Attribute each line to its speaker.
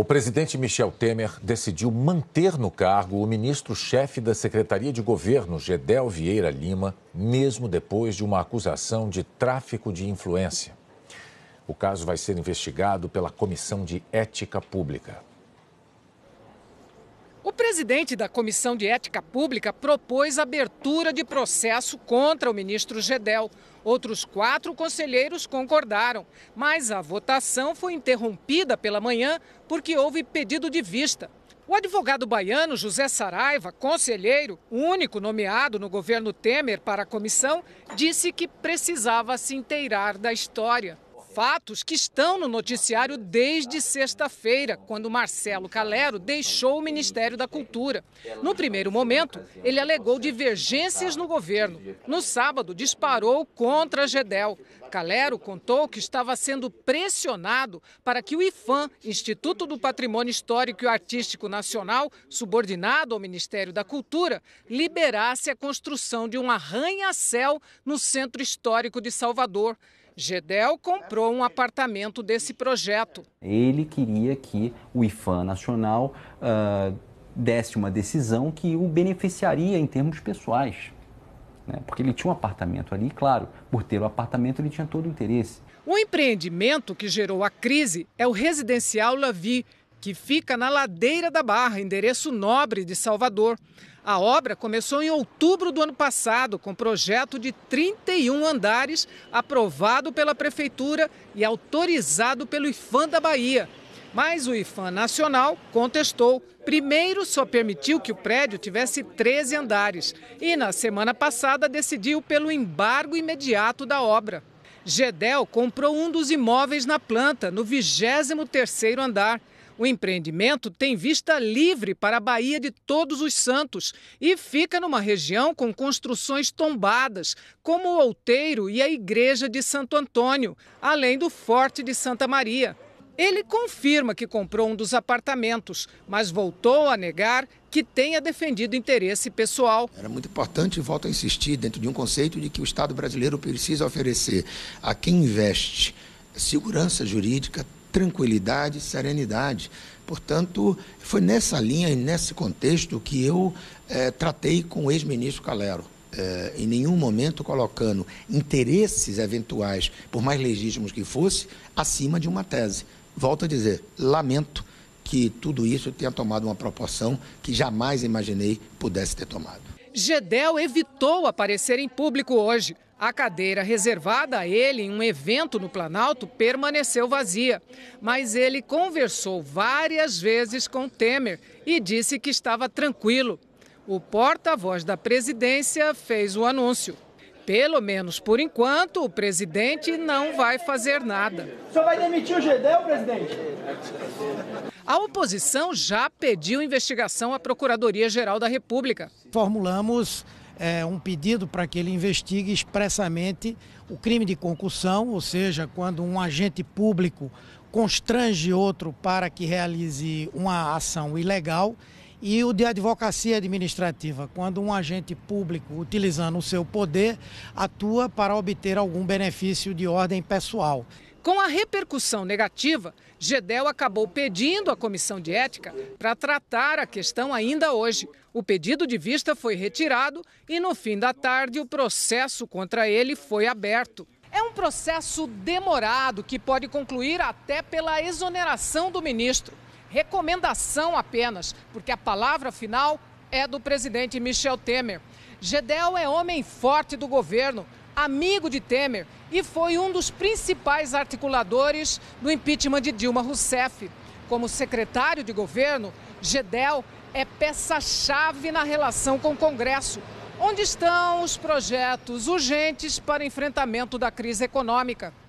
Speaker 1: O presidente Michel Temer decidiu manter no cargo o ministro-chefe da Secretaria de Governo, Gedel Vieira Lima, mesmo depois de uma acusação de tráfico de influência. O caso vai ser investigado pela Comissão de Ética Pública. O presidente da Comissão de Ética Pública propôs abertura de processo contra o ministro Gedel. Outros quatro conselheiros concordaram, mas a votação foi interrompida pela manhã porque houve pedido de vista. O advogado baiano José Saraiva, conselheiro, único nomeado no governo Temer para a comissão, disse que precisava se inteirar da história fatos que estão no noticiário desde sexta-feira, quando Marcelo Calero deixou o Ministério da Cultura. No primeiro momento, ele alegou divergências no governo. No sábado, disparou contra a Gedel. Calero contou que estava sendo pressionado para que o IFAM, Instituto do Patrimônio Histórico e Artístico Nacional, subordinado ao Ministério da Cultura, liberasse a construção de um arranha-céu no Centro Histórico de Salvador. Gedel comprou um apartamento desse projeto. Ele queria que o IFAM Nacional uh, desse uma decisão que o beneficiaria em termos pessoais. Né? Porque ele tinha um apartamento ali, claro, por ter o um apartamento ele tinha todo o interesse. O empreendimento que gerou a crise é o residencial Lavi, que fica na ladeira da Barra, endereço nobre de Salvador. A obra começou em outubro do ano passado, com projeto de 31 andares, aprovado pela Prefeitura e autorizado pelo IFAM da Bahia. Mas o IFAM Nacional contestou. Primeiro, só permitiu que o prédio tivesse 13 andares. E na semana passada, decidiu pelo embargo imediato da obra. Gedel comprou um dos imóveis na planta, no 23º andar. O empreendimento tem vista livre para a Bahia de Todos os Santos e fica numa região com construções tombadas, como o Outeiro e a Igreja de Santo Antônio, além do Forte de Santa Maria. Ele confirma que comprou um dos apartamentos, mas voltou a negar que tenha defendido interesse
Speaker 2: pessoal. Era muito importante, e volto a insistir, dentro de um conceito de que o Estado brasileiro precisa oferecer a quem investe segurança jurídica, tranquilidade e serenidade. Portanto, foi nessa linha e nesse contexto que eu eh, tratei com o ex-ministro Calero. Eh, em nenhum momento colocando interesses eventuais, por mais legítimos que fosse, acima de uma tese. Volto a dizer, lamento que tudo isso tenha tomado uma proporção que jamais imaginei pudesse ter tomado.
Speaker 1: Gedel evitou aparecer em público hoje. A cadeira reservada a ele em um evento no Planalto permaneceu vazia. Mas ele conversou várias vezes com Temer e disse que estava tranquilo. O porta-voz da presidência fez o anúncio. Pelo menos por enquanto, o presidente não vai fazer nada. O senhor vai demitir o Gedel, presidente? A oposição já pediu investigação à Procuradoria-Geral da República. Formulamos é, um pedido para que ele investigue expressamente o crime de concussão, ou seja, quando um agente público constrange outro para que realize uma ação ilegal e o de advocacia administrativa, quando um agente público, utilizando o seu poder, atua para obter algum benefício de ordem pessoal. Com a repercussão negativa, Gedel acabou pedindo à comissão de ética para tratar a questão ainda hoje. O pedido de vista foi retirado e, no fim da tarde, o processo contra ele foi aberto. É um processo demorado que pode concluir até pela exoneração do ministro. Recomendação apenas, porque a palavra final é do presidente Michel Temer. Gedel é homem forte do governo amigo de Temer e foi um dos principais articuladores do impeachment de Dilma Rousseff. Como secretário de governo, Gedel é peça-chave na relação com o Congresso, onde estão os projetos urgentes para enfrentamento da crise econômica.